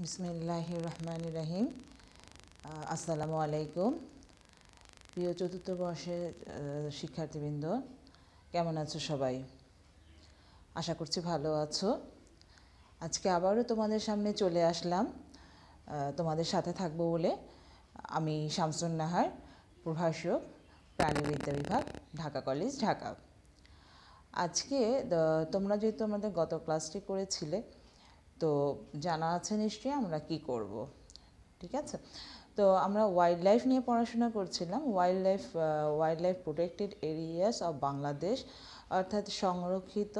বিসমিল্লাহ রহমান রাহিম আসসালামু আলাইকুম প্রিয় চতুর্থ বর্ষের শিক্ষার্থীবৃন্দ কেমন আছো সবাই আশা করছি ভালো আছো আজকে আবারও তোমাদের সামনে চলে আসলাম তোমাদের সাথে থাকবো বলে আমি শামসুন নাহার প্রভাষক প্রাণীবিদ্যা বিভাগ ঢাকা কলেজ ঢাকা আজকে তোমরা যেহেতু আমাদের গত ক্লাসটি করেছিলে তো জানা আছে নিশ্চয়ই আমরা কি করব ঠিক আছে তো আমরা ওয়াইল্ড লাইফ নিয়ে পড়াশোনা করছিলাম wildlife wildlife protected areas of Bangladesh অর্থাৎ সংরক্ষিত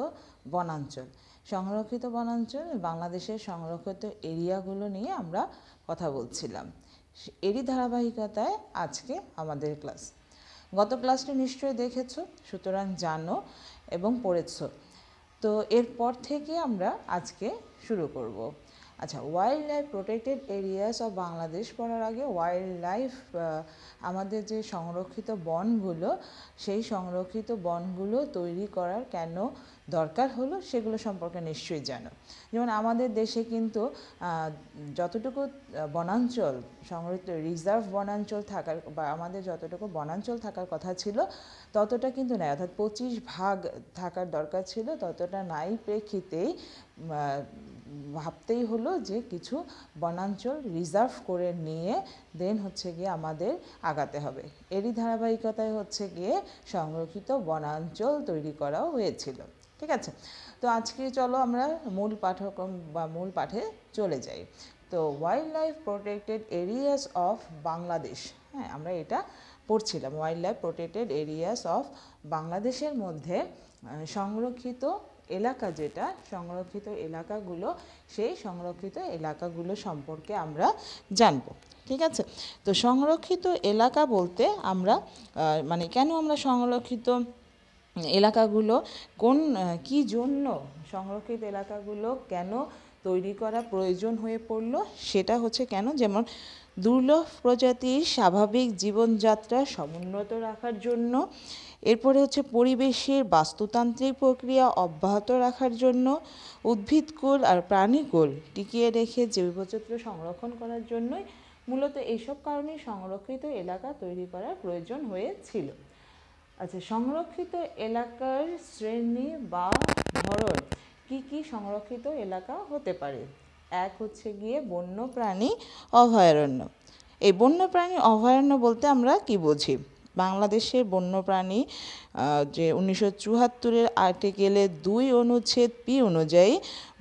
বনাঞ্চল সংরক্ষিত বনাঞ্চল বাংলাদেশের সংরক্ষিত এরিয়াগুলো নিয়ে আমরা কথা বলছিলাম এরই ধারাবাহিকতায় আজকে আমাদের ক্লাস গত ক্লাসটি নিশ্চয়ই দেখেছ সুতরাং জানো এবং পড়েছ তো এরপর থেকে আমরা আজকে শুরু করব আচ্ছা wildlife protected areas of Bangladesh পড়ার আগে ওয়াইল্ড লাইফ আমাদের যে সংরক্ষিত বনগুলো সেই সংরক্ষিত বনগুলো তৈরি করার কেন দরকার হলো সেগুলো সম্পর্কে নিশ্চয়ই জানো যেমন আমাদের দেশে কিন্তু যতটুকু বনাঞ্চল সংরক্ষিত রিজার্ভ বনাঞ্চল থাকার বা আমাদের যতটুকু বনাঞ্চল থাকার কথা ছিল ততটা কিন্তু নাই অর্থাৎ পঁচিশ ভাগ থাকার দরকার ছিল ততটা নাই প্রেক্ষিতেই ভাবতেই হলো যে কিছু বনাঞ্চল রিজার্ভ করে নিয়ে দেন হচ্ছে গিয়ে আমাদের আগাতে হবে এরই ধারাবাহিকতায় হচ্ছে গিয়ে সংরক্ষিত বনাঞ্চল তৈরি করাও হয়েছিল ঠিক আছে তো আজকে চলো আমরা মূল পাঠক বা মূল পাঠে চলে যাই তো wildlife protected areas of Bangladesh হ্যাঁ আমরা এটা পড়ছিলাম wildlife protected areas of বাংলাদেশের মধ্যে সংরক্ষিত এলাকা যেটা সংরক্ষিত এলাকাগুলো সেই সংরক্ষিত এলাকাগুলো সম্পর্কে আমরা জানব ঠিক আছে তো সংরক্ষিত এলাকা বলতে আমরা মানে কেন আমরা সংরক্ষিত এলাকাগুলো কোন কি জন্য সংরক্ষিত এলাকাগুলো কেন তৈরি করা প্রয়োজন হয়ে পড়লো সেটা হচ্ছে কেন যেমন দুর্লভ প্রজাতির স্বাভাবিক জীবনযাত্রা সমুন্নত রাখার জন্য এরপরে হচ্ছে পরিবেশের বাস্তুতান্ত্রিক প্রক্রিয়া অব্যাহত রাখার জন্য উদ্ভিদকুল আর প্রাণীকুল টিকিয়ে রেখে জৈবচিত্র সংরক্ষণ করার জন্যই মূলত এইসব কারণে সংরক্ষিত এলাকা তৈরি করার প্রয়োজন হয়েছিল আচ্ছা সংরক্ষিত এলাকার শ্রেণী বা ধরন কি কি সংরক্ষিত এলাকা হতে পারে এক হচ্ছে গিয়ে বন্য প্রাণী অভয়ারণ্য এই বন্যপ্রাণী অভয়ারণ্য বলতে আমরা কি বুঝি বাংলাদেশের বন্যপ্রাণী যে উনিশশো চুয়াত্তরের আর্টিকেলে দুই অনুচ্ছেদ পি অনুযায়ী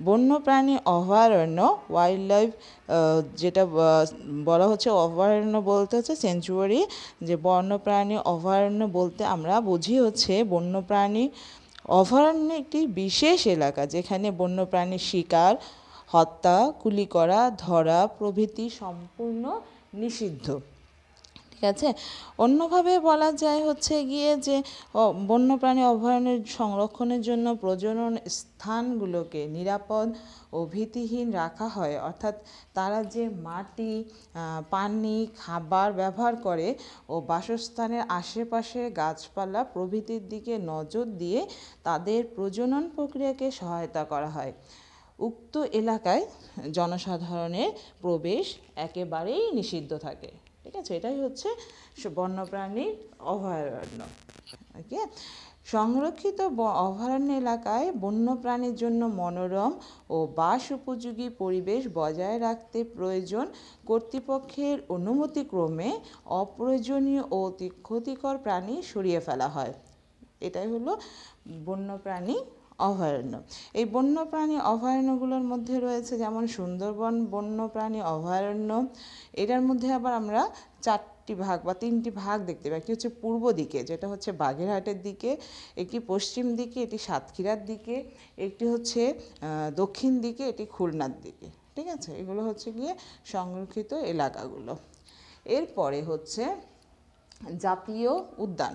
বন্যপ্রাণী অভয়ারণ্য ওয়াইল্ড লাইফ যেটা বলা হচ্ছে অভয়ারণ্য বলতে হচ্ছে সেঞ্চুয়ারি যে বন্যপ্রাণী অভয়ারণ্য বলতে আমরা বুঝি হচ্ছে বন্যপ্রাণী অভয়ারণ্য একটি বিশেষ এলাকা যেখানে বন্যপ্রাণীর শিকার হত্যা কুলি করা ধরা প্রভৃতি সম্পূর্ণ নিষিদ্ধ ঠিক আছে অন্যভাবে বলা যায় হচ্ছে গিয়ে যে বন্যপ্রাণী অভয়ারণ্যের সংরক্ষণের জন্য প্রজনন স্থানগুলোকে নিরাপদ ও ভীতিহীন রাখা হয় অর্থাৎ তারা যে মাটি পানি খাবার ব্যবহার করে ও বাসস্থানের আশেপাশে গাছপালা প্রভৃতির দিকে নজর দিয়ে তাদের প্রজনন প্রক্রিয়াকে সহায়তা করা হয় উক্ত এলাকায় জনসাধারণের প্রবেশ একেবারেই নিষিদ্ধ থাকে ঠিক আছে এটাই হচ্ছে বন্যপ্রাণীর অভয়ারণ্য ওকে সংরক্ষিত অভয়ারণ্য এলাকায় বন্যপ্রাণীর জন্য মনোরম ও বাস উপযোগী পরিবেশ বজায় রাখতে প্রয়োজন কর্তৃপক্ষের অনুমতিক্রমে অপ্রয়োজনীয় ও ক্ষতিকর প্রাণী সরিয়ে ফেলা হয় এটাই হলো বন্যপ্রাণী অভয়ারণ্য এই বন্যপ্রাণী অভয়ারণ্যগুলোর মধ্যে রয়েছে যেমন সুন্দরবন বন্যপ্রাণী অভয়ারণ্য এটার মধ্যে আবার আমরা চারটি ভাগ বা তিনটি ভাগ দেখতে পাই একটি হচ্ছে পূর্ব দিকে যেটা হচ্ছে বাগেরহাটের দিকে একটি পশ্চিম দিকে এটি সাতক্ষীরার দিকে একটি হচ্ছে দক্ষিণ দিকে এটি খুলনার দিকে ঠিক আছে এগুলো হচ্ছে গিয়ে সংরক্ষিত এলাকাগুলো এরপরে হচ্ছে জাতীয় উদ্যান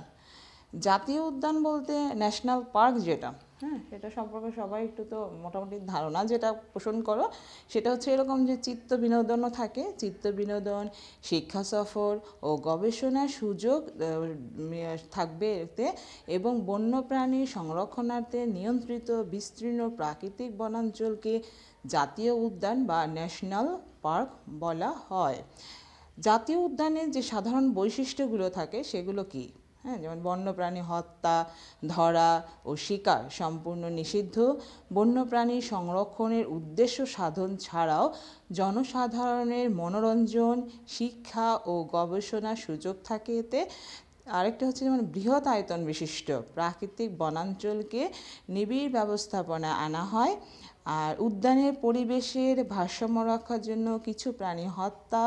জাতীয় উদ্যান বলতে ন্যাশনাল পার্ক যেটা হ্যাঁ সেটা সম্পর্কে সবাই একটু তো মোটামুটি ধারণা যেটা পোষণ করো সেটা হচ্ছে এরকম যে চিত্ত বিনোদনও থাকে চিত্ত বিনোদন শিক্ষা সফর ও গবেষণার সুযোগ থাকবে এতে এবং বন্যপ্রাণী সংরক্ষণার্থে নিয়ন্ত্রিত বিস্তীর্ণ প্রাকৃতিক বনাঞ্চলকে জাতীয় উদ্যান বা ন্যাশনাল পার্ক বলা হয় জাতীয় উদ্যানের যে সাধারণ বৈশিষ্ট্যগুলো থাকে সেগুলো কী হ্যাঁ যেমন বন্যপ্রাণী হত্যা ধরা ও শিকার সম্পূর্ণ নিষিদ্ধ বন্যপ্রাণী সংরক্ষণের উদ্দেশ্য সাধন ছাড়াও জনসাধারণের মনোরঞ্জন শিক্ষা ও গবেষণার সুযোগ থাকে এতে আরেকটা হচ্ছে যেমন বৃহৎ আয়তন বিশিষ্ট প্রাকৃতিক বনাঞ্চলকে নিবিড় ব্যবস্থাপনা আনা হয় আর উদ্যানের পরিবেশের ভারসাম্য রক্ষার জন্য কিছু প্রাণী হত্যা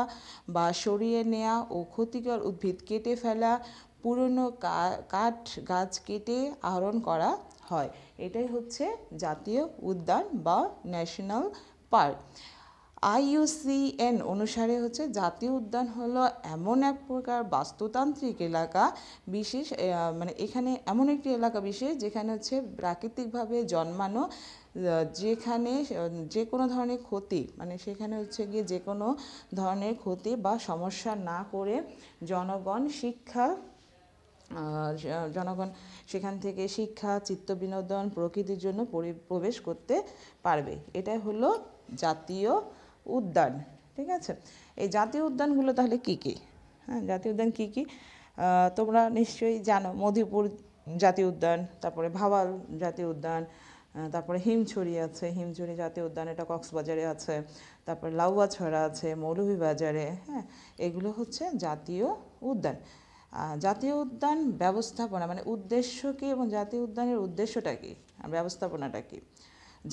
বা সরিয়ে নেয়া ও ক্ষতিকর উদ্ভিদ কেটে ফেলা পুরনো কাঠ গাছ কেটে আহরণ করা হয় এটাই হচ্ছে জাতীয় উদ্যান বা ন্যাশনাল পার্ক আইইউসিএন অনুসারে হচ্ছে জাতীয় উদ্যান হলো এমন এক প্রকার বাস্তুতান্ত্রিক এলাকা বিশেষ মানে এখানে এমন একটি এলাকা বিশেষ যেখানে হচ্ছে প্রাকৃতিকভাবে জন্মানো যেখানে যে কোনো ধরনের ক্ষতি মানে সেখানে হচ্ছে গিয়ে যে কোনো ধরনের ক্ষতি বা সমস্যা না করে জনগণ শিক্ষা জনগণ সেখান থেকে শিক্ষা চিত্ত বিনোদন প্রকৃতির জন্য প্রবেশ করতে পারবে এটা হলো জাতীয় উদ্যান ঠিক আছে এই জাতীয় উদ্যানগুলো তাহলে কি কি হ্যাঁ জাতীয় উদ্যান কি কি তোমরা নিশ্চয়ই জানো মধুপুর জাতীয় উদ্যান তারপরে ভাওয়াল জাতীয় উদ্যান তারপরে হিমছড়ি আছে হিমছড়ি জাতীয় উদ্যান এটা কক্সবাজারে আছে তারপরে লাউয়াছড়া আছে মৌলভীবাজারে হ্যাঁ এগুলো হচ্ছে জাতীয় উদ্যান জাতীয় উদ্যান ব্যবস্থাপনা মানে উদ্দেশ্য কী এবং জাতীয় উদ্যানের উদ্দেশ্যটা কী ব্যবস্থাপনাটা কী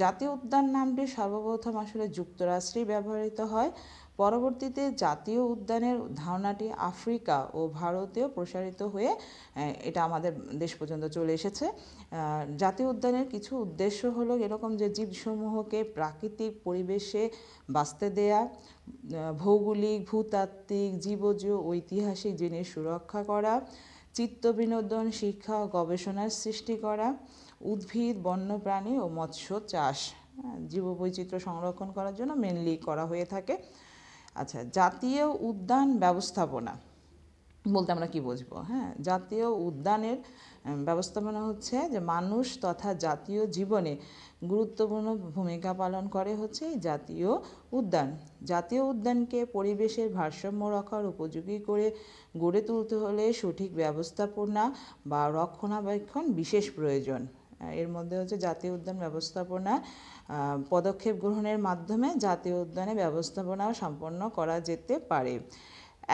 জাতীয় উদ্যান নামটি সর্বপ্রথম আসলে যুক্তরাষ্ট্রেই ব্যবহৃত হয় পরবর্তীতে জাতীয় উদ্যানের ধারণাটি আফ্রিকা ও ভারতেও প্রসারিত হয়ে এটা আমাদের দেশ পর্যন্ত চলে এসেছে জাতীয় উদ্যানের কিছু উদ্দেশ্য হলো এরকম যে জীবসমূহকে প্রাকৃতিক পরিবেশে বাঁচতে দেয়া ভৌগোলিক ভূতাত্ত্বিক জীবজ ঐতিহাসিক জিনিস সুরক্ষা করা চিত্ত বিনোদন শিক্ষা গবেষণার সৃষ্টি করা উদ্ভিদ বন্যপ্রাণী ও মৎস্য চাষ জীববৈচিত্র্য সংরক্ষণ করার জন্য মেনলি করা হয়ে থাকে আচ্ছা জাতীয় উদ্যান ব্যবস্থাপনা বলতে আমরা কি বুঝবো হ্যাঁ জাতীয় উদ্যানের ব্যবস্থাপনা হচ্ছে যে মানুষ তথা জাতীয় জীবনে গুরুত্বপূর্ণ ভূমিকা পালন করে হচ্ছে জাতীয় উদ্যান জাতীয় উদ্যানকে পরিবেশের ভারসাম্য রক্ষার উপযোগী করে গড়ে তুলতে হলে সঠিক ব্যবস্থাপনা বা রক্ষণাবেক্ষণ বিশেষ প্রয়োজন এর মধ্যে হচ্ছে জাতীয় উদ্যান ব্যবস্থাপনা পদক্ষেপ গ্রহণের মাধ্যমে জাতীয় উদ্যানে ব্যবস্থাপনা সম্পন্ন করা যেতে পারে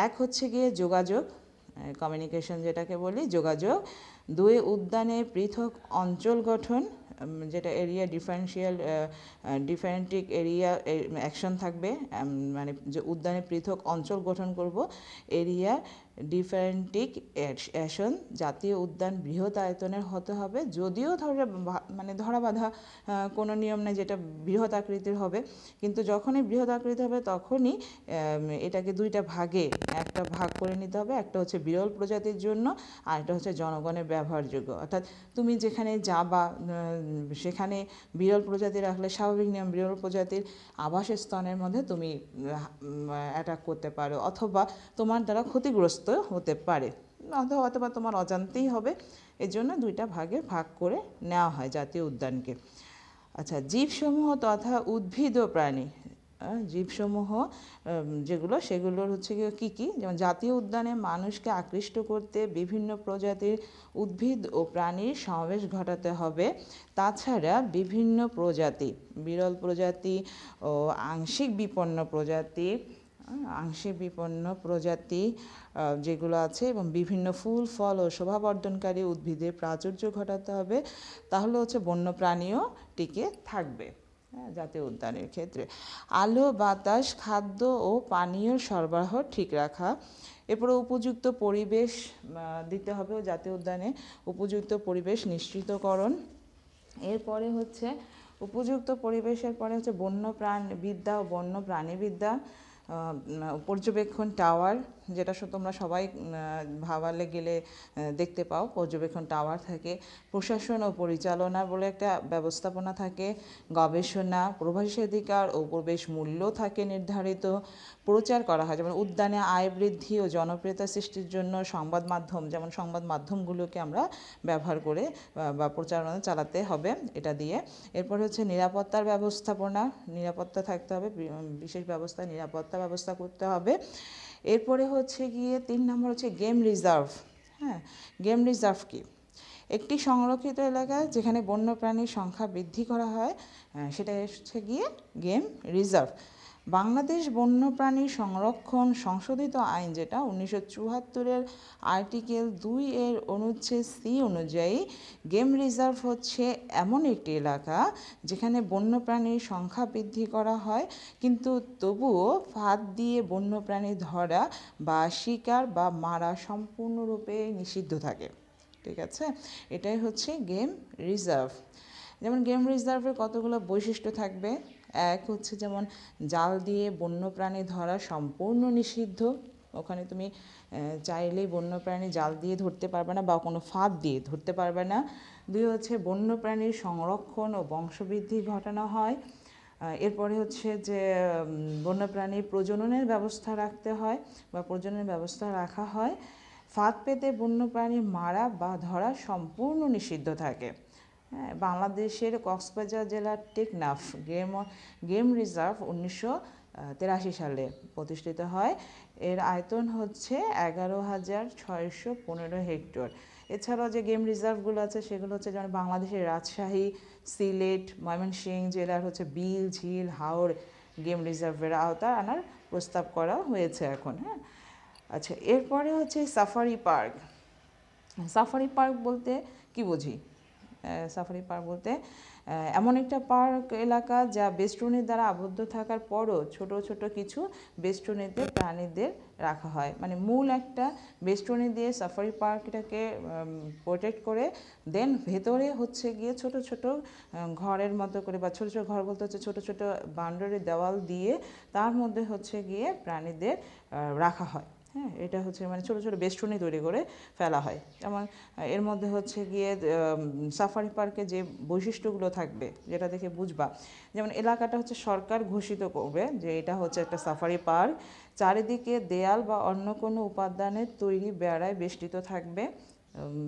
এক হচ্ছে গিয়ে যোগাযোগ কমিউনিকেশন যেটাকে বলি যোগাযোগ দুই উদ্যানে পৃথক অঞ্চল গঠন যেটা এরিয়া ডিফারেন্সিয়াল ডিফারেন্টিক এরিয়া অ্যাকশন থাকবে মানে যে উদ্যানে পৃথক অঞ্চল গঠন করব এরিয়া ডিফারেন্টিক অ্যাশন জাতীয় উদ্যান বৃহৎ আয়তনের হতে হবে যদিও ধরে মানে ধরা বাঁধা কোনো নিয়ম নেই যেটা বৃহৎ আকৃতির হবে কিন্তু যখনই বৃহৎ আকৃতি হবে তখনই এটাকে দুইটা ভাগে একটা ভাগ করে নিতে হবে একটা হচ্ছে বিরল প্রজাতির জন্য আর একটা হচ্ছে জনগণের ব্যবহারযোগ্য অর্থাৎ তুমি যেখানে যাবা সেখানে বিরল প্রজাতি রাখলে স্বাভাবিক নিয়ম বিরল প্রজাতির আবাসের স্থানের মধ্যে তুমি অ্যাটাক করতে পারো অথবা তোমার দ্বারা ক্ষতিগ্রস্ত ক্ষতিগ্রস্ত হতে পারে অথবা তোমার অজান্তেই হবে এজন্য দুইটা ভাগে ভাগ করে নেওয়া হয় জাতীয় উদ্যানকে আচ্ছা জীবসমূহ তথা উদ্ভিদ ও প্রাণী জীবসমূহ যেগুলো সেগুলোর হচ্ছে কী কী যেমন জাতীয় উদ্যানে মানুষকে আকৃষ্ট করতে বিভিন্ন প্রজাতির উদ্ভিদ ও প্রাণীর সমাবেশ ঘটাতে হবে তাছাড়া বিভিন্ন প্রজাতি বিরল প্রজাতি ও আংশিক বিপন্ন প্রজাতি আংশে বিপন্ন প্রজাতি যেগুলো আছে এবং বিভিন্ন ফুল ফল ও শোভাবর্ধনকারী উদ্ভিদের প্রাচুর্য ঘটাতে হবে তাহলে হচ্ছে বন্যপ্রাণীও টিকে থাকবে হ্যাঁ, জাতীয় উদ্যানের ক্ষেত্রে আলো বাতাস খাদ্য ও পানীয় সরবরাহ ঠিক রাখা এরপরে উপযুক্ত পরিবেশ দিতে হবে জাতীয় উদ্যানে উপযুক্ত পরিবেশ নিশ্চিতকরণ এরপরে হচ্ছে উপযুক্ত পরিবেশের পরে হচ্ছে বন্যপ্রাণ বিদ্যা ও বন্য প্রাণীবিদ্যা পর্যবেক্ষণ টাওয়ার যেটা তোমরা সবাই ভাবালে গেলে দেখতে পাও পর্যবেক্ষণ টাওয়ার থাকে প্রশাসন ও পরিচালনা বলে একটা ব্যবস্থাপনা থাকে গবেষণা অধিকার ও প্রবেশ মূল্য থাকে নির্ধারিত প্রচার করা হয় যেমন উদ্যানে আয় বৃদ্ধি ও জনপ্রিয়তা সৃষ্টির জন্য সংবাদ মাধ্যম যেমন সংবাদ মাধ্যমগুলোকে আমরা ব্যবহার করে বা প্রচারণা চালাতে হবে এটা দিয়ে এরপর হচ্ছে নিরাপত্তার ব্যবস্থাপনা নিরাপত্তা থাকতে হবে বিশেষ ব্যবস্থা নিরাপত্তা ব্যবস্থা করতে হবে এরপরে হচ্ছে গিয়ে তিন নম্বর হচ্ছে গেম রিজার্ভ হ্যাঁ গেম রিজার্ভ কি একটি সংরক্ষিত এলাকা যেখানে বন্যপ্রাণীর সংখ্যা বৃদ্ধি করা হয় সেটা হচ্ছে গিয়ে গেম রিজার্ভ বাংলাদেশ বন্যপ্রাণী সংরক্ষণ সংশোধিত আইন যেটা উনিশশো চুয়াত্তরের আর্টিকেল দুই এর অনুচ্ছেদ সি অনুযায়ী গেম রিজার্ভ হচ্ছে এমন একটি এলাকা যেখানে বন্যপ্রাণীর সংখ্যা বৃদ্ধি করা হয় কিন্তু তবুও ফাঁদ দিয়ে বন্যপ্রাণী ধরা বা শিকার বা মারা সম্পূর্ণরূপে নিষিদ্ধ থাকে ঠিক আছে এটাই হচ্ছে গেম রিজার্ভ যেমন গেম রিজার্ভের কতগুলো বৈশিষ্ট্য থাকবে এক হচ্ছে যেমন জাল দিয়ে বন্যপ্রাণী ধরা সম্পূর্ণ নিষিদ্ধ ওখানে তুমি চাইলেই বন্যপ্রাণী জাল দিয়ে ধরতে পারবে না বা কোনো ফাঁদ দিয়ে ধরতে পারবে না দুই হচ্ছে বন্যপ্রাণীর সংরক্ষণ ও বংশবৃদ্ধি ঘটানো হয় এরপরে হচ্ছে যে বন্যপ্রাণীর প্রজননের ব্যবস্থা রাখতে হয় বা প্রজননের ব্যবস্থা রাখা হয় ফাঁদ পেতে বন্যপ্রাণী মারা বা ধরা সম্পূর্ণ নিষিদ্ধ থাকে হ্যাঁ বাংলাদেশের কক্সবাজার জেলার টেকনাফ গেম গেম রিজার্ভ উনিশশো তেরাশি সালে প্রতিষ্ঠিত হয় এর আয়তন হচ্ছে এগারো হাজার ছয়শো পনেরো হেক্টর এছাড়াও যে গেম রিজার্ভগুলো আছে সেগুলো হচ্ছে যেমন বাংলাদেশের রাজশাহী সিলেট ময়মনসিংহ জেলার হচ্ছে বিল ঝিল হাওড় গেম রিজার্ভের আওতা আনার প্রস্তাব করা হয়েছে এখন হ্যাঁ আচ্ছা এরপরে হচ্ছে সাফারি পার্ক সাফারি পার্ক বলতে কি বুঝি সাফারি পার্ক বলতে এমন একটা পার্ক এলাকা যা বেষ্টনীর দ্বারা আবদ্ধ থাকার পরও ছোট ছোট কিছু বেষ্টনীতে প্রাণীদের রাখা হয় মানে মূল একটা বেষ্টনী দিয়ে সাফারি পার্কটাকে প্রোটেক্ট করে দেন ভেতরে হচ্ছে গিয়ে ছোট ছোট ঘরের মতো করে বা ছোট ছোট ঘর বলতে হচ্ছে ছোট ছোট বাউন্ডারি দেওয়াল দিয়ে তার মধ্যে হচ্ছে গিয়ে প্রাণীদের রাখা হয় হ্যাঁ এটা হচ্ছে মানে ছোটো ছোটো বেষ্টনী তৈরি করে ফেলা হয় যেমন এর মধ্যে হচ্ছে গিয়ে সাফারি পার্কে যে বৈশিষ্ট্যগুলো থাকবে যেটা দেখে বুঝবা যেমন এলাকাটা হচ্ছে সরকার ঘোষিত করবে যে এটা হচ্ছে একটা সাফারি পার্ক চারিদিকে দেয়াল বা অন্য কোনো উপাদানের তৈরি বেড়ায় বেষ্টিত থাকবে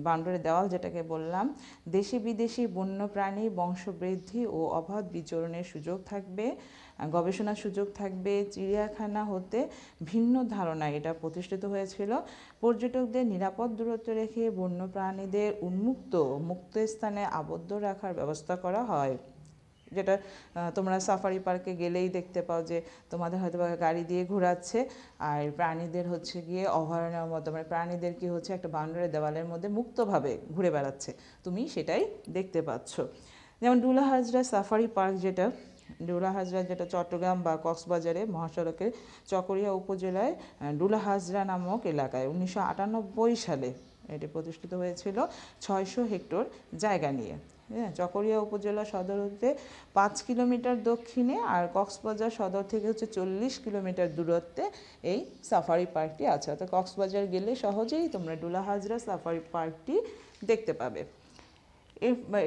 বাউন্ডারি দেওয়াল যেটাকে বললাম দেশি বিদেশি বন্যপ্রাণী বংশবৃদ্ধি ও অবাধ বিচরণের সুযোগ থাকবে গবেষণার সুযোগ থাকবে চিড়িয়াখানা হতে ভিন্ন ধারণা এটা প্রতিষ্ঠিত হয়েছিল পর্যটকদের নিরাপদ দূরত্ব রেখে বন্যপ্রাণীদের উন্মুক্ত মুক্ত স্থানে আবদ্ধ রাখার ব্যবস্থা করা হয় যেটা তোমরা সাফারি পার্কে গেলেই দেখতে পাও যে তোমাদের হয়তো গাড়ি দিয়ে ঘোরাচ্ছে আর প্রাণীদের হচ্ছে গিয়ে অভয়ারণ্যের মতো মানে প্রাণীদের কি হচ্ছে একটা বাউন্ডারি দেওয়ালের মধ্যে মুক্তভাবে ঘুরে বেড়াচ্ছে তুমি সেটাই দেখতে পাচ্ছ যেমন ডুলাহাজরা সাফারি পার্ক যেটা ডুলা হাজরা যেটা চট্টগ্রাম বা কক্সবাজারে মহাসড়কের চকরিয়া উপজেলায় ডুলা হাজরা নামক এলাকায় উনিশশো সালে এটি প্রতিষ্ঠিত হয়েছিল ছয়শো হেক্টর জায়গা নিয়ে হ্যাঁ চকরিয়া উপজেলা সদর হতে পাঁচ কিলোমিটার দক্ষিণে আর কক্সবাজার সদর থেকে হচ্ছে চল্লিশ কিলোমিটার দূরত্বে এই সাফারি পার্কটি আছে অর্থাৎ কক্সবাজার গেলে সহজেই তোমরা ডুলা হাজরা সাফারি পার্কটি দেখতে পাবে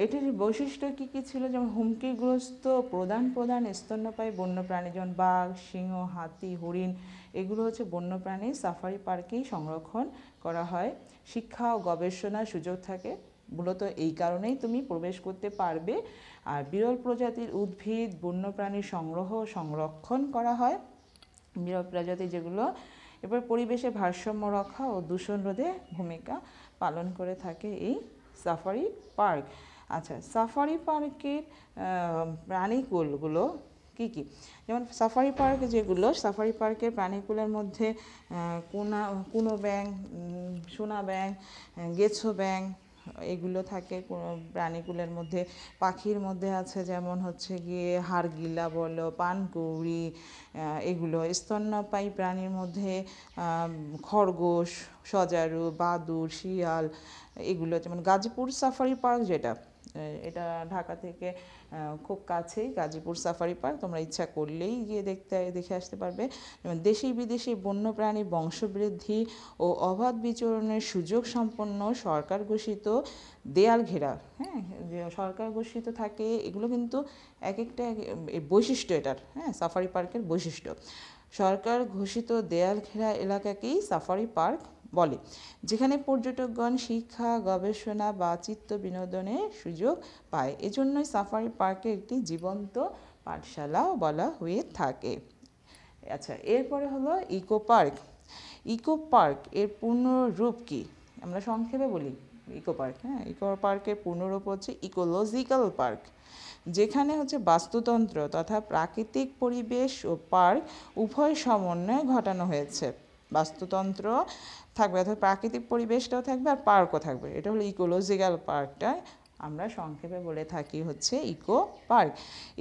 এটির বৈশিষ্ট্য কি কি ছিল যেমন হুমকিগ্রস্ত প্রধান প্রধান স্তন্যপায়ী বন্যপ্রাণী যেমন বাঘ সিংহ হাতি হরিণ এগুলো হচ্ছে বন্যপ্রাণী সাফারি পার্কেই সংরক্ষণ করা হয় শিক্ষা ও গবেষণার সুযোগ থাকে মূলত এই কারণেই তুমি প্রবেশ করতে পারবে আর বিরল প্রজাতির উদ্ভিদ বন্যপ্রাণী সংগ্রহ সংরক্ষণ করা হয় বিরল প্রজাতি যেগুলো এবার পরিবেশে ভারসাম্য রক্ষা ও দূষণ রোধে ভূমিকা পালন করে থাকে এই সাফারি পার্ক আচ্ছা সাফারি পার্কের প্রাণীকুলগুলো কি কি যেমন সাফারি পার্ক যেগুলো সাফারি পার্কের প্রাণীকুলের মধ্যে কোনা কুনো ব্যাং সোনা ব্যাং গেছো ব্যাং এগুলো থাকে প্রাণীকুলের মধ্যে পাখির মধ্যে আছে যেমন হচ্ছে গিয়ে হাড়গিলা বলো পানকৌড়ি এগুলো স্তন্যপায়ী প্রাণীর মধ্যে খরগোশ সজারু বাদুর শিয়াল এগুলো যেমন মানে গাজীপুর সাফারি পার্ক যেটা এটা ঢাকা থেকে খুব কাছেই গাজীপুর সাফারি পার্ক তোমরা ইচ্ছা করলেই গিয়ে দেখতে দেখে আসতে পারবে যেমন দেশি বিদেশি বন্যপ্রাণী বংশবৃদ্ধি ও অবাধ বিচরণের সুযোগ সম্পন্ন সরকার ঘোষিত দেয়াল ঘেরা হ্যাঁ সরকার ঘোষিত থাকে এগুলো কিন্তু এক একটা বৈশিষ্ট্য এটার হ্যাঁ সাফারি পার্কের বৈশিষ্ট্য সরকার ঘোষিত দেয়াল ঘেরা এলাকাকেই সাফারি পার্ক বলে যেখানে পর্যটকগণ শিক্ষা গবেষণা বা চিত্ত বিনোদনের সুযোগ পায় এজন্যই সাফারি পার্কে একটি জীবন্ত পাঠশালাও বলা হয়ে থাকে আচ্ছা এরপরে হলো ইকো পার্ক ইকো পার্ক এর পূর্ণ রূপ কি আমরা সংক্ষেপে বলি ইকো পার্ক হ্যাঁ ইকো পার্কের পূর্ণরূপ হচ্ছে ইকোলজিক্যাল পার্ক যেখানে হচ্ছে বাস্তুতন্ত্র তথা প্রাকৃতিক পরিবেশ ও পার্ক উভয় সমন্বয়ে ঘটানো হয়েছে বাস্তুতন্ত্র থাকবে অর্থাৎ প্রাকৃতিক পরিবেশটাও থাকবে আর পার্কও থাকবে এটা হলো ইকোলজিক্যাল পার্কটা আমরা সংক্ষেপে বলে থাকি হচ্ছে ইকো পার্ক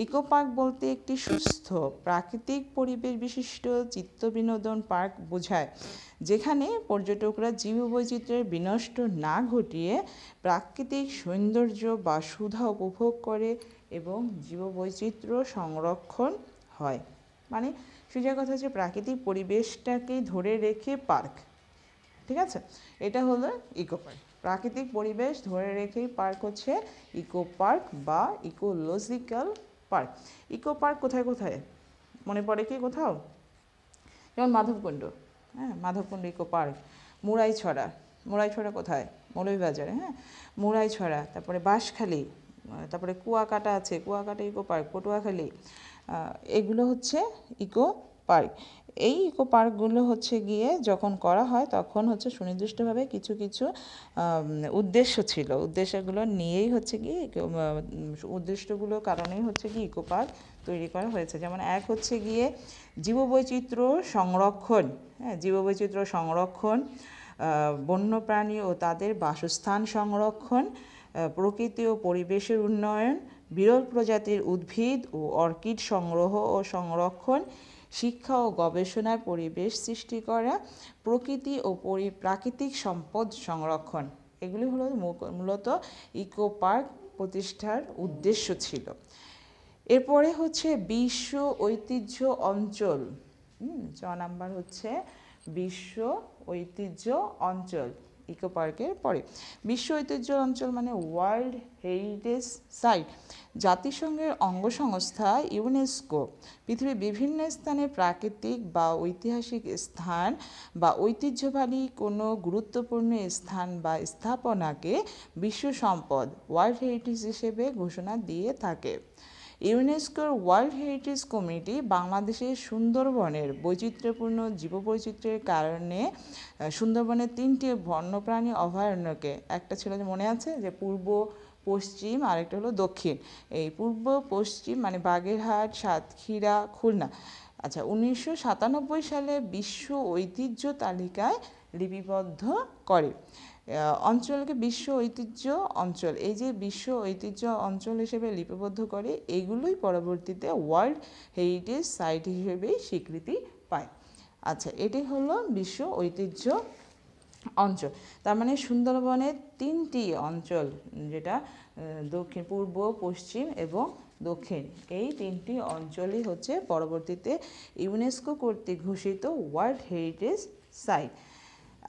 ইকো পার্ক বলতে একটি সুস্থ প্রাকৃতিক পরিবেশ বিশিষ্ট চিত্ত বিনোদন পার্ক বোঝায় যেখানে পর্যটকরা বৈচিত্র্যের বিনষ্ট না ঘটিয়ে প্রাকৃতিক সৌন্দর্য বা সুধা উপভোগ করে এবং বৈচিত্র্য সংরক্ষণ হয় মানে সোজা কথা হচ্ছে প্রাকৃতিক পরিবেশটাকে ধরে রেখে পার্ক ঠিক আছে এটা হলো ইকো পার্ক প্রাকৃতিক পরিবেশ ধরে রেখেই পার্ক হচ্ছে ইকো পার্ক বা ইকোলজিক্যাল পার্ক ইকো পার্ক কোথায় কোথায় মনে পড়ে কি কোথাও যেমন মাধবকুণ্ড হ্যাঁ মাধবকুণ্ড ইকো পার্ক মুরাইছড়া মুরাইছড়া কোথায় মৌলভীবাজারে হ্যাঁ মুরাইছড়া তারপরে বাঁশখালী তারপরে কুয়াকাটা আছে কুয়াকাটা ইকো পার্ক পটুয়াখালী এগুলো হচ্ছে ইকো পার্ক এই ইকো পার্কগুলো হচ্ছে গিয়ে যখন করা হয় তখন হচ্ছে সুনির্দিষ্টভাবে কিছু কিছু উদ্দেশ্য ছিল উদ্দেশ্যগুলো নিয়েই হচ্ছে গিয়ে উদ্দেশ্যগুলো কারণেই হচ্ছে গিয়ে ইকো পার্ক তৈরি করা হয়েছে যেমন এক হচ্ছে গিয়ে জীববৈচিত্র্য সংরক্ষণ হ্যাঁ জীববৈচিত্র্য সংরক্ষণ বন্যপ্রাণী ও তাদের বাসস্থান সংরক্ষণ প্রকৃতি ও পরিবেশের উন্নয়ন বিরল প্রজাতির উদ্ভিদ ও অর্কিড সংগ্রহ ও সংরক্ষণ শিক্ষা ও গবেষণার পরিবেশ সৃষ্টি করা প্রকৃতি ও পরি প্রাকৃতিক সম্পদ সংরক্ষণ এগুলি হলো মূলত ইকো পার্ক প্রতিষ্ঠার উদ্দেশ্য ছিল এরপরে হচ্ছে বিশ্ব ঐতিহ্য অঞ্চল চ নাম্বার হচ্ছে বিশ্ব ঐতিহ্য অঞ্চল ইকো পার্কের পরে বিশ্ব ঐতিহ্য অঞ্চল মানে ওয়ার্ল্ড হেরিটেজ সাইট জাতিসংঘের অঙ্গসংস্থা ইউনেস্কো পৃথিবীর বিভিন্ন স্থানে প্রাকৃতিক বা ঐতিহাসিক স্থান বা ঐতিহ্যবাহী কোনো গুরুত্বপূর্ণ স্থান বা স্থাপনাকে বিশ্ব সম্পদ ওয়ার্ল্ড হেরিটেজ হিসেবে ঘোষণা দিয়ে থাকে ইউনেস্কোর ওয়ার্ল্ড হেরিটেজ কমিটি বাংলাদেশের সুন্দরবনের বৈচিত্র্যপূর্ণ জীববৈচিত্র্যের কারণে সুন্দরবনের তিনটি বন্যপ্রাণী অভয়ারণ্যকে একটা ছিল মনে আছে যে পূর্ব পশ্চিম আরেকটা হলো দক্ষিণ এই পূর্ব পশ্চিম মানে বাগেরহাট সাতক্ষীরা খুলনা আচ্ছা উনিশশো সালে বিশ্ব ঐতিহ্য তালিকায় লিপিবদ্ধ করে অঞ্চলকে বিশ্ব ঐতিহ্য অঞ্চল এই যে বিশ্ব ঐতিহ্য অঞ্চল হিসেবে লিপিবদ্ধ করে এগুলোই পরবর্তীতে ওয়ার্ল্ড হেরিটেজ সাইট হিসেবেই স্বীকৃতি পায় আচ্ছা এটি হলো বিশ্ব ঐতিহ্য অঞ্চল তার মানে সুন্দরবনের তিনটি অঞ্চল যেটা দক্ষিণ পূর্ব পশ্চিম এবং দক্ষিণ এই তিনটি অঞ্চলই হচ্ছে পরবর্তীতে ইউনেস্কো কর্তৃক ঘোষিত ওয়ার্ল্ড হেরিটেজ সাইট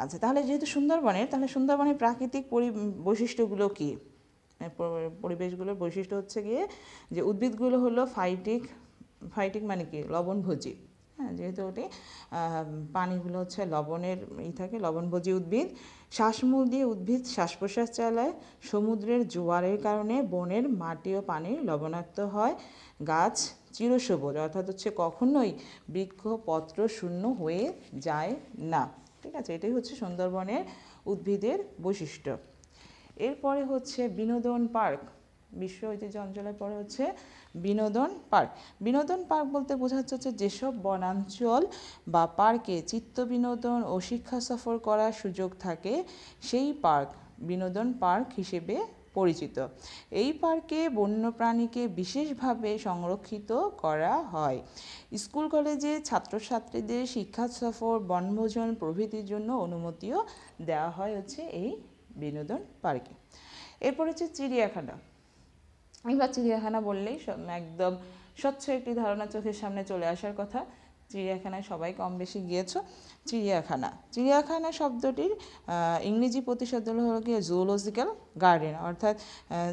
আচ্ছা তাহলে যেহেতু সুন্দরবনের তাহলে সুন্দরবনের প্রাকৃতিক পরি বৈশিষ্ট্যগুলো কী পরিবেশগুলোর বৈশিষ্ট্য হচ্ছে গিয়ে যে উদ্ভিদগুলো হলো ফাইটিক ফাইটিক মানে কি লবণভোজী হ্যাঁ যেহেতু ওটি পানিগুলো হচ্ছে লবণের ই থাকে লবণভোজী উদ্ভিদ শ্বাসমূল দিয়ে উদ্ভিদ শ্বাস প্রশ্বাস চালায় সমুদ্রের জোয়ারের কারণে বনের মাটি ও পানি লবণাক্ত হয় গাছ চিরসবুজ অর্থাৎ হচ্ছে কখনোই বৃক্ষ পত্র শূন্য হয়ে যায় না ঠিক আছে এটাই হচ্ছে সুন্দরবনের উদ্ভিদের বৈশিষ্ট্য এরপরে হচ্ছে বিনোদন পার্ক বিশ্ব ঐতিহ্য অঞ্চলের পরে হচ্ছে বিনোদন পার্ক বিনোদন পার্ক বলতে বোঝাচ্ছে হচ্ছে যেসব বনাঞ্চল বা পার্কে চিত্ত বিনোদন ও শিক্ষা সফর করার সুযোগ থাকে সেই পার্ক বিনোদন পার্ক হিসেবে পরিচিত এই পার্কে বন্যপ্রাণীকে বিশেষভাবে সংরক্ষিত করা হয় স্কুল কলেজে ছাত্রছাত্রীদের শিক্ষা সফর বনভোজন প্রভৃতির জন্য অনুমতিও দেওয়া হয় হচ্ছে এই বিনোদন পার্কে এরপর হচ্ছে চিড়িয়াখানা এবার চিড়িয়াখানা বললেই একদম স্বচ্ছ একটি ধারণা চোখের সামনে চলে আসার কথা চিড়িয়াখানায় সবাই কম বেশি গিয়েছো চিড়িয়াখানা চিড়িয়াখানা শব্দটির ইংরেজি প্রতিশব্দ হলো গিয়ে জুওলজিক্যাল গার্ডেন অর্থাৎ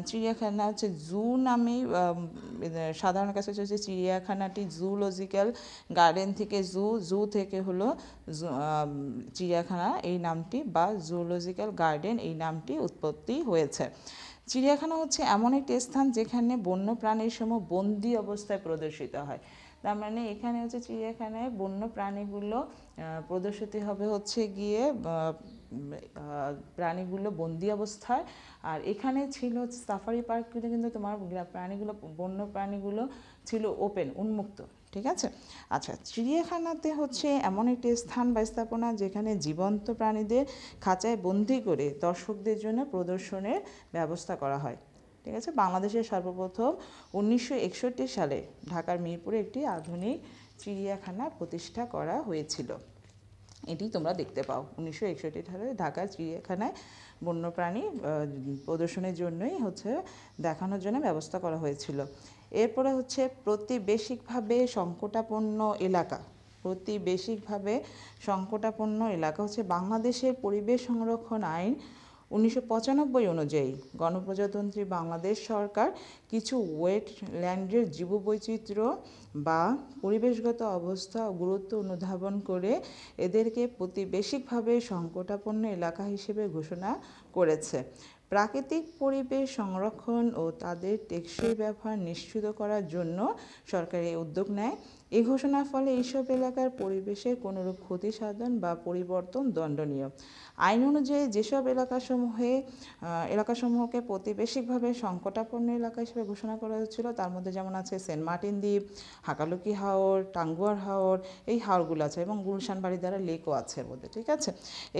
চিড়িয়াখানা হচ্ছে জু নামেই সাধারণ কাছে হচ্ছে চিড়িয়াখানাটি জুলজিক্যাল গার্ডেন থেকে জু জু থেকে হলো চিড়িয়াখানা এই নামটি বা জুলজিক্যাল গার্ডেন এই নামটি উৎপত্তি হয়েছে চিড়িয়াখানা হচ্ছে এমন একটি স্থান যেখানে বন্য প্রাণীর সময় বন্দি অবস্থায় প্রদর্শিত হয় তার মানে এখানে হচ্ছে চিড়িয়াখানায় বন্য প্রাণীগুলো প্রদর্শিত হবে হচ্ছে গিয়ে প্রাণীগুলো বন্দি অবস্থায় আর এখানে ছিল হচ্ছে সাফারি পার্কগুলো কিন্তু তোমার প্রাণীগুলো বন্য প্রাণীগুলো ছিল ওপেন উন্মুক্ত ঠিক আছে আচ্ছা চিড়িয়াখানাতে হচ্ছে এমন একটি স্থান বা স্থাপনা যেখানে জীবন্ত প্রাণীদের খাঁচায় বন্দি করে দর্শকদের জন্য প্রদর্শনের ব্যবস্থা করা হয় ঠিক আছে বাংলাদেশের সর্বপ্রথম উনিশশো সালে ঢাকার মিরপুরে একটি আধুনিক চিড়িয়াখানা প্রতিষ্ঠা করা হয়েছিল এটি তোমরা দেখতে পাও উনিশশো একষট্টি সালে ঢাকার চিড়িয়াখানায় বন্যপ্রাণী প্রদর্শনের জন্যই হচ্ছে দেখানোর জন্য ব্যবস্থা করা হয়েছিল এরপরে হচ্ছে প্রতিবেশিকভাবে সংকটাপন্ন এলাকা প্রতিবেশিকভাবে সংকটাপন্ন এলাকা হচ্ছে বাংলাদেশের পরিবেশ সংরক্ষণ আইন উনিশশো অনুযায়ী গণপ্রজাতন্ত্রী বাংলাদেশ সরকার কিছু ওয়েট ল্যান্ডের জীববৈচিত্র্য বা পরিবেশগত অবস্থা গুরুত্ব অনুধাবন করে এদেরকে প্রতিবেশিকভাবে সংকটাপন্ন এলাকা হিসেবে ঘোষণা করেছে প্রাকৃতিক পরিবেশ সংরক্ষণ ও তাদের টেকসই ব্যবহার নিশ্চিত করার জন্য সরকার এই উদ্যোগ নেয় এই ঘোষণার ফলে এইসব এলাকার পরিবেশের কোনোরূপ ক্ষতি সাধন বা পরিবর্তন দণ্ডনীয় আইন অনুযায়ী যেসব এলাকাসমূহে এলাকাসমূহকে প্রতিবেশিকভাবে সংকটাপন্ন এলাকা হিসেবে ঘোষণা করা হয়েছিল তার মধ্যে যেমন আছে সেন্ট মার্টিন দ্বীপ হাকালুকি হাওর টাঙ্গুয়ার হাওর এই হাওরগুলো আছে এবং গুলশান বাড়ি দ্বারা লেকও আছে এর মধ্যে ঠিক আছে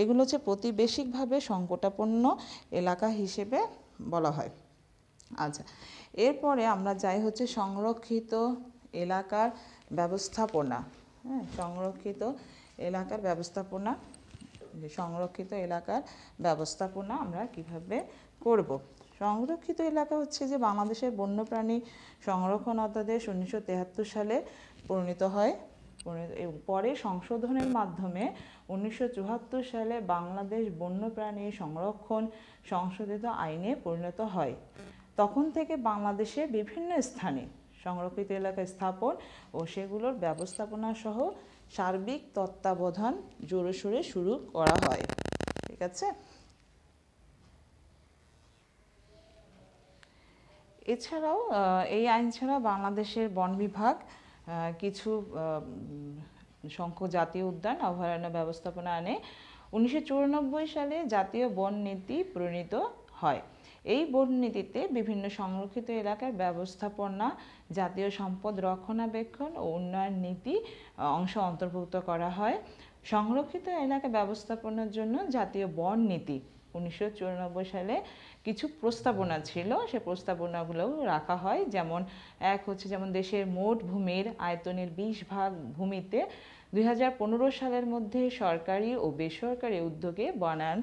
এগুলো হচ্ছে প্রতিবেশিকভাবে সংকটাপন্ন এলাকা হিসেবে বলা হয় আচ্ছা এরপরে আমরা যাই হচ্ছে সংরক্ষিত এলাকার ব্যবস্থাপনা হ্যাঁ সংরক্ষিত এলাকার ব্যবস্থাপনা সংরক্ষিত এলাকার ব্যবস্থাপনা আমরা কিভাবে করব। সংরক্ষিত এলাকা হচ্ছে যে বাংলাদেশের বন্যপ্রাণী সংরক্ষণ অধ্যাদেশ উনিশশো সালে প্রণীত হয় পরে সংশোধনের মাধ্যমে উনিশশো সালে বাংলাদেশ বন্যপ্রাণী সংরক্ষণ সংশোধিত আইনে পরিণত হয় তখন থেকে বাংলাদেশে বিভিন্ন স্থানে সংরক্ষিত এলাকা স্থাপন ও সেগুলোর ব্যবস্থাপনা সহ সার্বিক তত্ত্বাবধান জোরে শুরু করা হয় ঠিক আছে এছাড়াও এই আইন ছাড়া বাংলাদেশের বন বিভাগ কিছু শঙ্খ জাতীয় উদ্যান অভয়ারণ্য ব্যবস্থাপনা আনে উনিশশো সালে জাতীয় বন নীতি প্রণীত হয় এই বননীতিতে বিভিন্ন সংরক্ষিত এলাকার ব্যবস্থাপনা জাতীয় সম্পদ রক্ষণাবেক্ষণ ও উন্নয়ন নীতি অংশ অন্তর্ভুক্ত করা হয় সংরক্ষিত এলাকা ব্যবস্থাপনার জন্য জাতীয় বন নীতি উনিশশো সালে কিছু প্রস্তাবনা ছিল সে প্রস্তাবনাগুলোও রাখা হয় যেমন এক হচ্ছে যেমন দেশের মোট ভূমির আয়তনের বিশ ভাগ ভূমিতে দুই সালের মধ্যে সরকারি ও বেসরকারি উদ্যোগে বনায়ন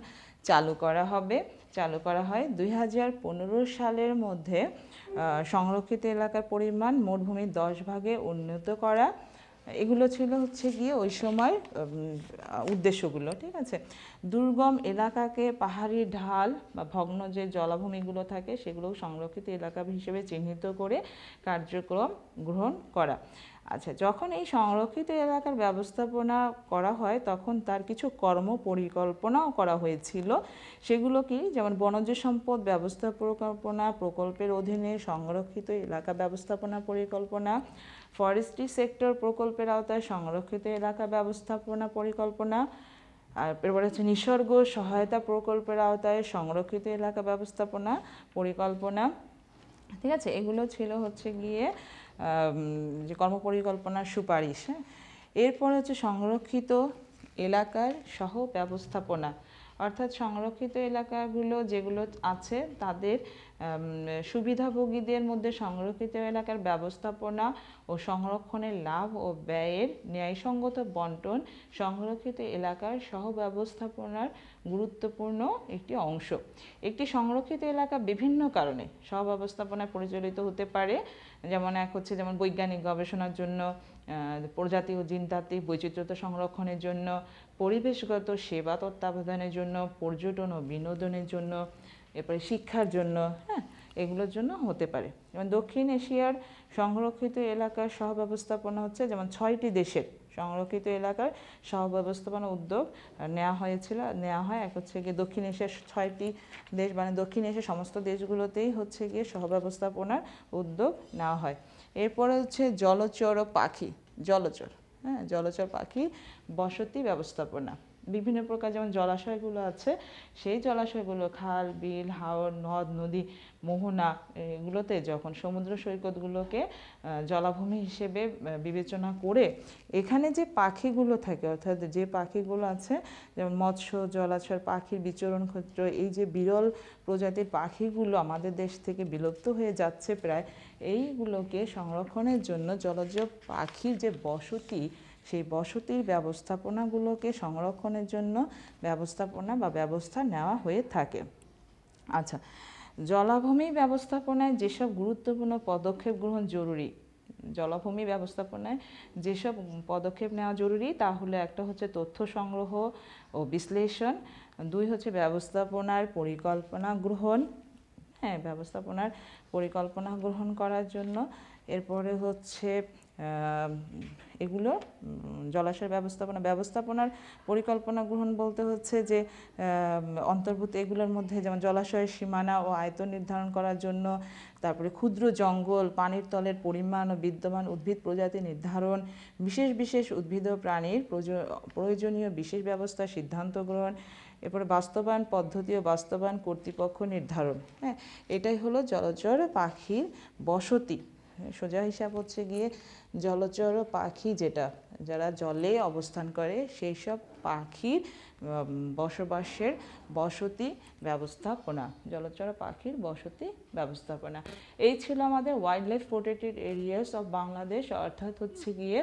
চালু করা হবে চালু করা হয় দুই সালের মধ্যে সংরক্ষিত এলাকার পরিমাণ মরুভূমির দশ ভাগে উন্নত করা এগুলো ছিল হচ্ছে গিয়ে ওই সময় উদ্দেশ্যগুলো ঠিক আছে দুর্গম এলাকাকে পাহাড়ি ঢাল বা ভগ্ন যে জলাভূমিগুলো থাকে সেগুলো সংরক্ষিত এলাকা হিসেবে চিহ্নিত করে কার্যক্রম গ্রহণ করা আচ্ছা যখন এই সংরক্ষিত এলাকার ব্যবস্থাপনা করা হয় তখন তার কিছু কর্ম পরিকল্পনাও করা হয়েছিল সেগুলো কি যেমন বনজ সম্পদ ব্যবস্থা পরিকল্পনা প্রকল্পের অধীনে সংরক্ষিত এলাকা ব্যবস্থাপনা পরিকল্পনা ফরেস্ট্রি সেক্টর প্রকল্পের আওতায় সংরক্ষিত এলাকা ব্যবস্থাপনা পরিকল্পনা আর এরপরে হচ্ছে নিসর্গ সহায়তা প্রকল্পের আওতায় সংরক্ষিত এলাকা ব্যবস্থাপনা পরিকল্পনা ঠিক আছে এগুলো ছিল হচ্ছে গিয়ে যে কর্মপরিকল্পনার সুপারিশ হ্যাঁ এরপর হচ্ছে সংরক্ষিত এলাকার সহ ব্যবস্থাপনা অর্থাৎ সংরক্ষিত এলাকাগুলো যেগুলো আছে তাদের সুবিধাভোগীদের মধ্যে সংরক্ষিত এলাকার ব্যবস্থাপনা ও সংরক্ষণের লাভ ও ব্যয়ের ন্যায়সঙ্গত বন্টন সংরক্ষিত এলাকার সহ ব্যবস্থাপনার গুরুত্বপূর্ণ একটি অংশ একটি সংরক্ষিত এলাকা বিভিন্ন কারণে সহ ব্যবস্থাপনায় পরিচালিত হতে পারে যেমন এক হচ্ছে যেমন বৈজ্ঞানিক গবেষণার জন্য প্রজাতি ও জিনতাত্ত্বিক বৈচিত্র্যতা সংরক্ষণের জন্য পরিবেশগত সেবা তত্ত্বাবধানের জন্য পর্যটন ও বিনোদনের জন্য এরপরে শিক্ষার জন্য হ্যাঁ এগুলোর জন্য হতে পারে যেমন দক্ষিণ এশিয়ার সংরক্ষিত এলাকার সহব্যবস্থাপনা হচ্ছে যেমন ছয়টি দেশের সংরক্ষিত এলাকার সহব্যবস্থাপনা উদ্যোগ নেওয়া হয়েছিল নেওয়া হয় এক হচ্ছে গিয়ে দক্ষিণ এশিয়ার ছয়টি দেশ মানে দক্ষিণ এশিয়ার সমস্ত দেশগুলোতেই হচ্ছে গিয়ে সহব্যবস্থাপনার উদ্যোগ নেওয়া হয় এরপরে হচ্ছে জলচর পাখি জলচর হ্যাঁ জলচর পাখি বসতি ব্যবস্থাপনা বিভিন্ন প্রকার যেমন জলাশয়গুলো আছে সেই জলাশয়গুলো খাল বিল হাওর নদ নদী মোহনা এগুলোতে যখন সমুদ্র সৈকতগুলোকে জলাভূমি হিসেবে বিবেচনা করে এখানে যে পাখিগুলো থাকে অর্থাৎ যে পাখিগুলো আছে যেমন মৎস্য জলাশয় পাখির বিচরণ ক্ষেত্র এই যে বিরল প্রজাতির পাখিগুলো আমাদের দেশ থেকে বিলুপ্ত হয়ে যাচ্ছে প্রায় এইগুলোকে সংরক্ষণের জন্য জলজ পাখির যে বসতি সেই বসতির ব্যবস্থাপনাগুলোকে সংরক্ষণের জন্য ব্যবস্থাপনা বা ব্যবস্থা নেওয়া হয়ে থাকে আচ্ছা জলাভূমি ব্যবস্থাপনায় যেসব গুরুত্বপূর্ণ পদক্ষেপ গ্রহণ জরুরি জলাভূমি ব্যবস্থাপনায় যেসব পদক্ষেপ নেওয়া জরুরি তা একটা হচ্ছে তথ্য সংগ্রহ ও বিশ্লেষণ দুই হচ্ছে ব্যবস্থাপনার পরিকল্পনা গ্রহণ হ্যাঁ ব্যবস্থাপনার পরিকল্পনা গ্রহণ করার জন্য এরপরে হচ্ছে এগুলো জলাশয় ব্যবস্থাপনা ব্যবস্থাপনার পরিকল্পনা গ্রহণ বলতে হচ্ছে যে অন্তর্ভুক্ত এগুলোর মধ্যে যেমন জলাশয়ের সীমানা ও আয়তন নির্ধারণ করার জন্য তারপরে ক্ষুদ্র জঙ্গল পানির তলের পরিমাণ ও বিদ্যমান উদ্ভিদ প্রজাতি নির্ধারণ বিশেষ বিশেষ উদ্ভিদ ও প্রাণীর প্রয়োজনীয় বিশেষ ব্যবস্থা সিদ্ধান্ত গ্রহণ এরপরে বাস্তবায়ন পদ্ধতি ও বাস্তবায়ন কর্তৃপক্ষ নির্ধারণ হ্যাঁ এটাই হলো জলচর পাখির বসতি সোজা হিসাব হচ্ছে গিয়ে জলচর পাখি যেটা যারা জলে অবস্থান করে সেই সব পাখির বসবাসের বসতি ব্যবস্থাপনা জলচর পাখির বসতি ব্যবস্থাপনা এই ছিল আমাদের wildlife protected areas of Bangladesh অর্থাৎ হচ্ছে গিয়ে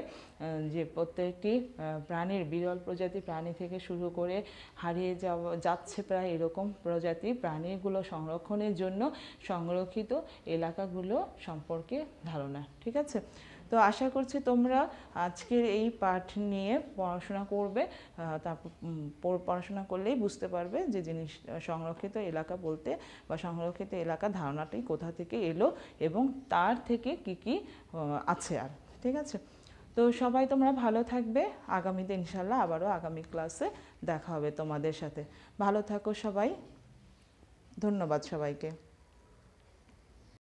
যে প্রত্যেকটি প্রাণীর বিরল প্রজাতি প্রাণী থেকে শুরু করে হারিয়ে যাওয়া যাচ্ছে প্রায় এরকম প্রজাতি প্রাণীগুলো সংরক্ষণের জন্য সংরক্ষিত এলাকাগুলো সম্পর্কে ধারণা ঠিক আছে তো আশা করছি তোমরা আজকের এই পাঠ নিয়ে পড়াশোনা করবে তারপর পড়াশোনা করলেই বুঝতে পারবে যে জিনিস সংরক্ষিত এলাকা বলতে বা সংরক্ষিত এলাকা ধারণাটি কোথা থেকে এলো এবং তার থেকে কি কি আছে আর ঠিক আছে তো সবাই তোমরা ভালো থাকবে আগামীতে ইনশাল্লাহ আবারও আগামী ক্লাসে দেখা হবে তোমাদের সাথে ভালো থাকো সবাই ধন্যবাদ সবাইকে